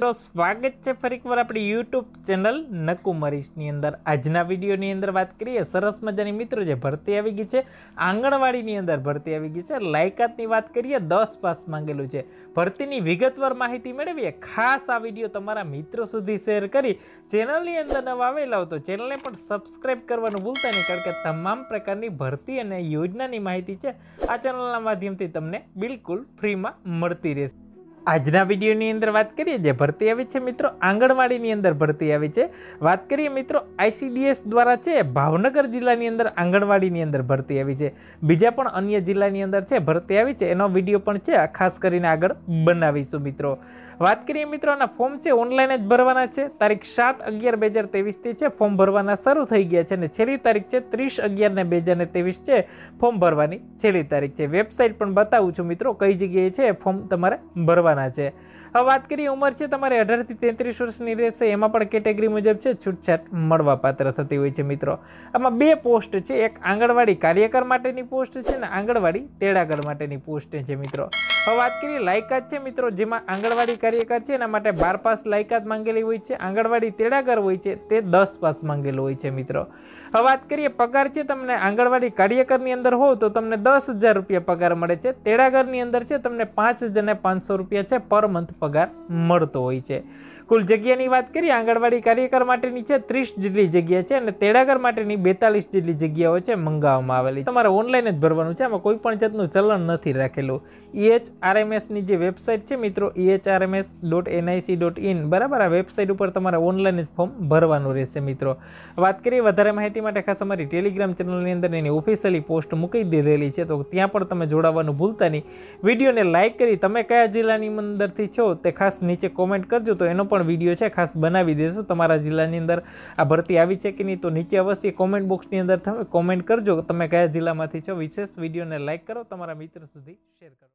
મિત્રો સ્વાગત છે ફરી એકવાર આપણી યુટ્યુબ ચેનલ નકુમરીશની અંદર આજના વિડીયોની અંદર વાત કરીએ સરસ મજાની મિત્રો જે ભરતી આવી ગઈ છે આંગણવાડીની અંદર ભરતી આવી ગઈ છે લાયકાતની વાત કરીએ દસ પાસ માંગેલું છે ભરતીની વિગતવાર માહિતી મેળવીએ ખાસ આ વિડીયો તમારા મિત્રો સુધી શેર કરી ચેનલની અંદર નવા આવેલા હો તો ચેનલને પણ સબસ્ક્રાઈબ કરવાનું ભૂલતા નહીં કારણ કે તમામ પ્રકારની ભરતી અને યોજનાની માહિતી છે આ ચેનલના માધ્યમથી તમને બિલકુલ ફ્રીમાં મળતી રહેશે આજના વિડીયોની અંદર વાત કરીએ જે ભરતી આવી છે મિત્રો આંગણવાડીની અંદર ભરતી આવી છે વાત કરીએ મિત્રો આઈસીડીએસ દ્વારા છે ભાવનગર જિલ્લાની અંદર આંગણવાડીની અંદર ભરતી આવી છે બીજા પણ અન્ય જિલ્લાની અંદર છે ભરતી આવી છે એનો વિડીયો પણ છે ખાસ કરીને આગળ બનાવીશું મિત્રો વાત કરીએ મિત્રો આના ફોર્મ છે ઓનલાઈન જ ભરવાના છે તારીખ સાત અગિયાર બે હજાર તેવીસથી છે ફોર્મ ભરવાના શરૂ થઈ ગયા છે અને છેલ્લી તારીખ છે ત્રીસ અગિયાર ને બે હજાર તેવીસ છે ફોર્મ ભરવાની છેલ્લી તારીખ છે વેબસાઇટ પણ બતાવું છું મિત્રો કઈ જગ્યાએ છે ફોર્મ તમારે ભરવા કરવાના છે હવે વાત કરીએ ઉંમર છે તમારે અઢારથી તેત્રીસ વર્ષની રહેશે એમાં પણ કેટેગરી મુજબ છે છૂટછાટ મળવાપાત્ર થતી હોય છે મિત્રો આમાં બે પોસ્ટ છે એક આંગણવાડી કાર્યકર માટેની પોસ્ટ છે ને આંગણવાડી તેડાગર માટેની પોસ્ટ છે મિત્રો હવે વાત કરીએ લાયકાત છે મિત્રો જેમાં આંગણવાડી કાર્યકર છે એના માટે બાર પાસ લાયકાત માંગેલી હોય છે આંગણવાડી તેડાગર હોય છે તે દસ પાસ માંગેલું હોય છે મિત્રો હવે વાત કરીએ પગાર છે તમને આંગણવાડી કાર્યકરની અંદર હોવ તો તમને દસ હજાર રૂપિયા પગાર મળે છે તેડાગરની અંદર છે તમને પાંચ હજાર પાંચસો રૂપિયા છે પર મંથ પગાર મળતો હોય છે કુલ જગ્યાની વાત કરીએ આંગણવાડી કાર્યકર માટેની છે ત્રીસ જેટલી જગ્યા છે અને તેડાગર માટેની બેતાલીસ જેટલી જગ્યાઓ છે મંગાવવામાં આવેલી તમારે ઓનલાઈન જ ભરવાનું છે એમાં કોઈ પણ જાતનું ચલણ નથી રાખેલું ઈએચ e આરએમએસની જે વેબસાઇટ છે મિત્રો E H R M S dot N I C dot in બરાબર આ વેબસાઇટ ઉપર તમારે ઓનલાઈન જ ફોર્મ ભરવાનું રહેશે મિત્રો વાત કરીએ વધારે માહિતી માટે ખાસ અમારી ટેલિગ્રામ ચેનલની અંદર એની ઓફિશિયલી પોસ્ટ મૂકી દીધેલી છે તો ત્યાં પણ તમે જોડાવાનું ભૂલતા નહીં વિડીયોને લાઇક કરી તમે કયા જિલ્લાની અંદરથી છો તે ખાસ નીચે કોમેન્ટ કરજો તો એનો પણ પણ વિડીયો છે ખાસ બનાવી દેશું તમારા જિલ્લાની અંદર આ ભરતી આવી છે કે નહીં તો નીચે અવશ્ય કોમેન્ટ બોક્સની અંદર તમે કોમેન્ટ કરજો તમે કયા જિલ્લામાંથી છો વિશેષ વિડીયોને લાઇક કરો તમારા મિત્ર સુધી શેર કરો